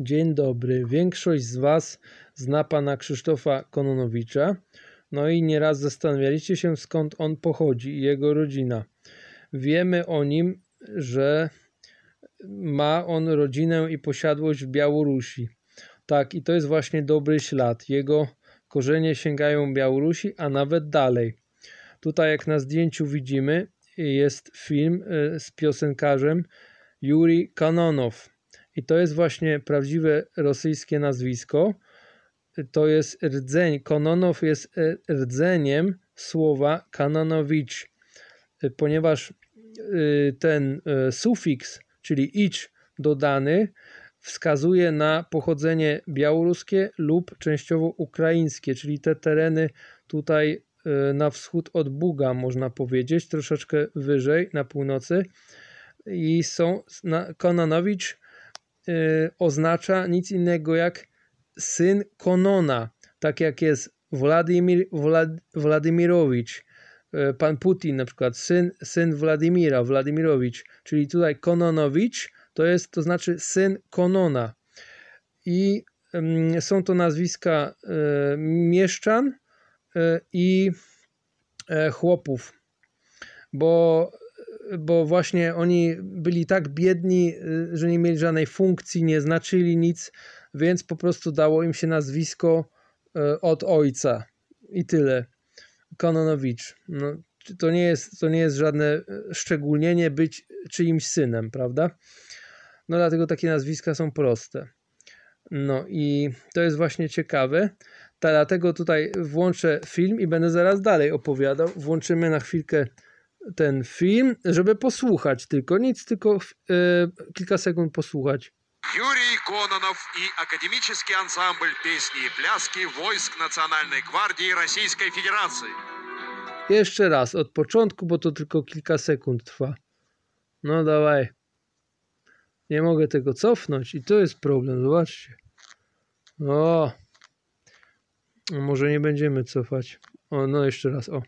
Dzień dobry. Większość z Was zna pana Krzysztofa Kononowicza. No i nieraz zastanawialiście się, skąd on pochodzi i jego rodzina. Wiemy o nim, że ma on rodzinę i posiadłość w Białorusi. Tak, i to jest właśnie dobry ślad. Jego korzenie sięgają Białorusi, a nawet dalej. Tutaj, jak na zdjęciu widzimy, jest film e, z piosenkarzem Juri Kanonow. I to jest właśnie prawdziwe rosyjskie nazwisko. To jest rdzeń. Kononow jest e, rdzeniem słowa Kananowicz, ponieważ e, ten e, sufiks, czyli icz dodany, wskazuje na pochodzenie białoruskie lub częściowo ukraińskie, czyli te tereny tutaj na wschód od Buga, można powiedzieć, troszeczkę wyżej na północy. I są na Kononowicz Y, oznacza nic innego jak syn Konona, tak jak jest Władimir, Wlad Władimirowicz, y, pan Putin na przykład, syn, syn Władimira, Władimirowicz, czyli tutaj Kononowicz, to jest, to znaczy syn Konona. I y, są to nazwiska y, mieszczan y, i e, chłopów, bo bo właśnie oni byli tak biedni, y, że nie mieli żadnej funkcji, nie znaczyli nic, więc po prostu dało im się nazwisko y, od ojca i tyle. Kononowicz. No, to, nie jest, to nie jest żadne y, szczególnienie być czyimś synem, prawda? No dlatego takie nazwiska są proste. No i to jest właśnie ciekawe. Dlatego tutaj włączę film i będę zaraz dalej opowiadał. Włączymy na chwilkę ten film, żeby posłuchać tylko, nic, tylko e, kilka sekund posłuchać. Юрий Кононов и академический ансамбль песни и пляски войск Национальной гвардии Российской Федерации. Jeszcze raz od początku, bo to tylko kilka sekund trwa. No dawaj. Nie mogę tego cofnąć i to jest problem, zobaczcie. O. może nie będziemy cofać. O, no jeszcze raz, o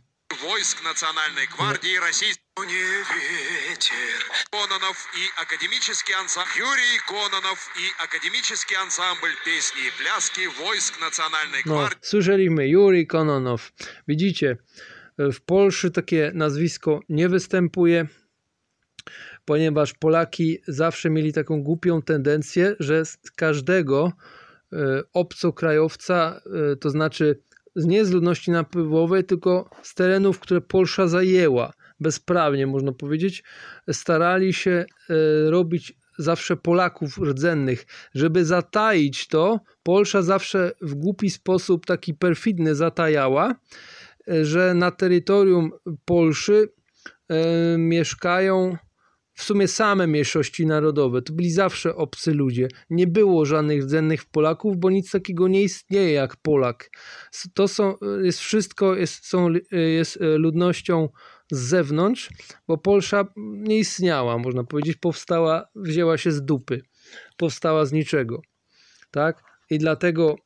войск Национальной гвардии Российской... Не ветер. Кононов и академический ансамбль. Юрий Кононов i akademicki ansambl pieśni i Blaski Wojsk Nacjonalnej no, Gwardii. No, słyszeliśmy Juri Kononow. Widzicie, e, w Polsce takie nazwisko nie występuje, ponieważ Polaki zawsze mieli taką głupią tendencję, że z każdego e, obcokrajowca, e, to znaczy nie z ludności napływowej, tylko z terenów, które Polsza zajęła bezprawnie, można powiedzieć, starali się e, robić zawsze Polaków rdzennych. Żeby zataić to, Polsza zawsze w głupi sposób, taki perfidny, zatajała, e, że na terytorium Polszy e, mieszkają w sumie same mniejszości narodowe. To byli zawsze obcy ludzie. Nie było żadnych rdzennych Polaków, bo nic takiego nie istnieje jak Polak. To są, y, jest wszystko, jest, są, y, jest y, ludnością z zewnątrz, bo Polsza nie istniała, można powiedzieć, powstała, wzięła się z dupy, powstała z niczego. Tak? I dlatego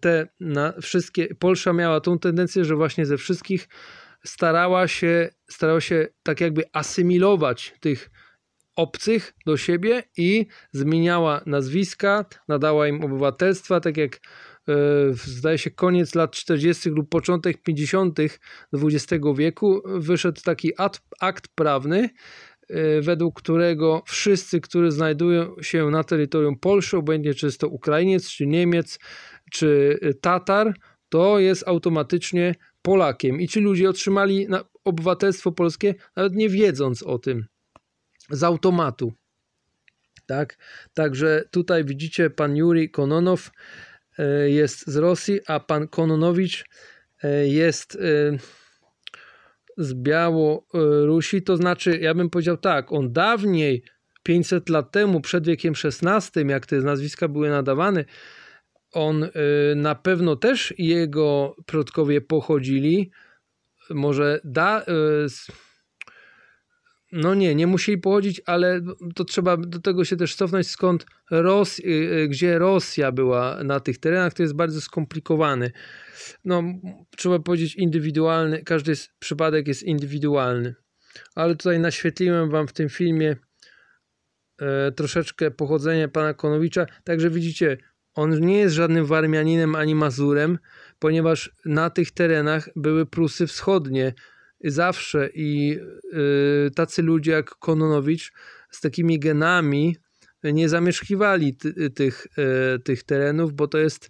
te na wszystkie, Polsza miała tą tendencję, że właśnie ze wszystkich starała się, starała się tak jakby asymilować tych obcych do siebie i zmieniała nazwiska, nadała im obywatelstwa, tak jak e, zdaje się koniec lat 40. lub początek 50. XX wieku wyszedł taki akt, prawny, e, według którego wszyscy, którzy znajdują się na terytorium Polski, obojętnie czy jest to Ukrainiec, czy Niemiec, czy Tatar, to jest automatycznie Polakiem. I ci ludzie otrzymali obywatelstwo polskie, nawet nie wiedząc o tym z automatu. Tak? Także tutaj widzicie pan Juri Kononow e, jest z Rosji, a pan Kononowicz e, jest e, z Białorusi, to znaczy ja bym powiedział tak, on dawniej 500 lat temu, przed wiekiem XVI, jak te nazwiska były nadawane, on na pewno też jego przodkowie pochodzili, może da, no nie, nie musieli pochodzić, ale to trzeba do tego się też cofnąć, skąd Ros y, y, gdzie Rosja była na tych terenach, to jest bardzo skomplikowany. No, trzeba powiedzieć indywidualny, każdy przypadek jest indywidualny. Ale tutaj naświetliłem wam w tym filmie e, troszeczkę pochodzenie pana Konowicza, także widzicie, on nie jest żadnym Warmianinem ani Mazurem, ponieważ na tych terenach były Prusy Wschodnie, zawsze i y, tacy ludzie jak Kononowicz z takimi genami nie zamieszkiwali ty, tych, y, tych terenów, bo to jest,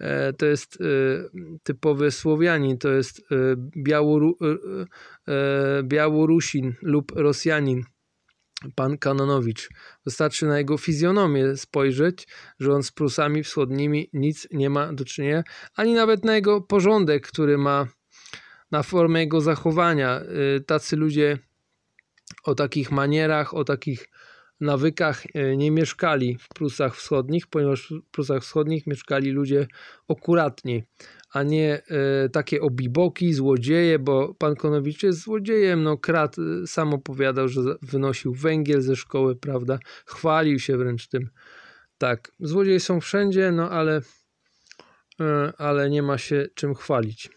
y, to jest y, typowy Słowianin, to jest y, Białoru, y, e, Białorusin lub Rosjanin pan Kanonowicz. Wystarczy na jego fizjonomię spojrzeć, że on z Prusami Wschodnimi nic nie ma do czynienia, ani nawet na jego porządek, który ma na formę jego zachowania. Y, tacy ludzie o takich manierach, o takich nawykach y, nie mieszkali w Prusach Wschodnich, ponieważ w Prusach Wschodnich mieszkali ludzie akuratni, a nie y, takie obiboki, złodzieje, bo pan Konowicz jest złodziejem, no krat sam opowiadał, że wynosił węgiel ze szkoły, prawda, chwalił się wręcz tym. Tak, złodzieje są wszędzie, no ale, ale nie ma się czym chwalić.